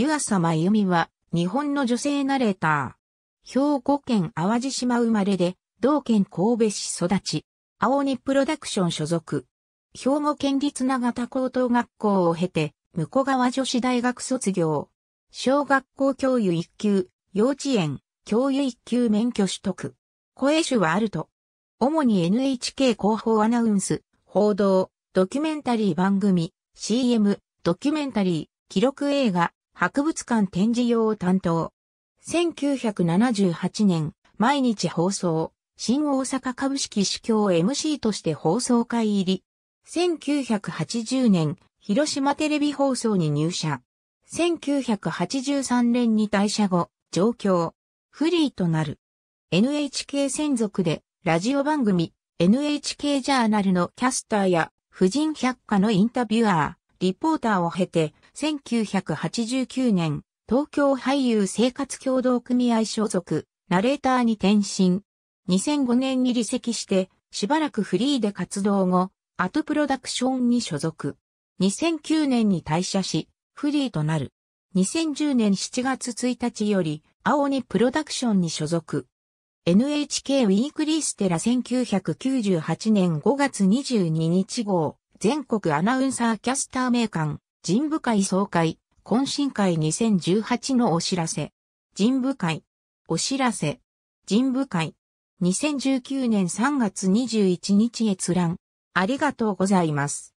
湯浅真由美は、日本の女性ナレーター。兵庫県淡路島生まれで、同県神戸市育ち。青鬼プロダクション所属。兵庫県立長田高等学校を経て、向川女子大学卒業。小学校教諭1級、幼稚園、教諭1級免許取得。声種はあると。主に NHK 広報アナウンス、報道、ドキュメンタリー番組、CM、ドキュメンタリー、記録映画、博物館展示用を担当。1978年、毎日放送、新大阪株式市況 MC として放送会入り。1980年、広島テレビ放送に入社。1983年に退社後、上京。フリーとなる。NHK 専属で、ラジオ番組、NHK ジャーナルのキャスターや、婦人百科のインタビュアー、リポーターを経て、1989年、東京俳優生活協同組合所属、ナレーターに転身。2005年に離席して、しばらくフリーで活動後、アトプロダクションに所属。2009年に退社し、フリーとなる。2010年7月1日より、青にプロダクションに所属。NHK ウィークリーステラ1998年5月22日号、全国アナウンサーキャスター名鑑。人部会総会、懇親会2018のお知らせ。人部会、お知らせ。人部会、2019年3月21日閲覧。ありがとうございます。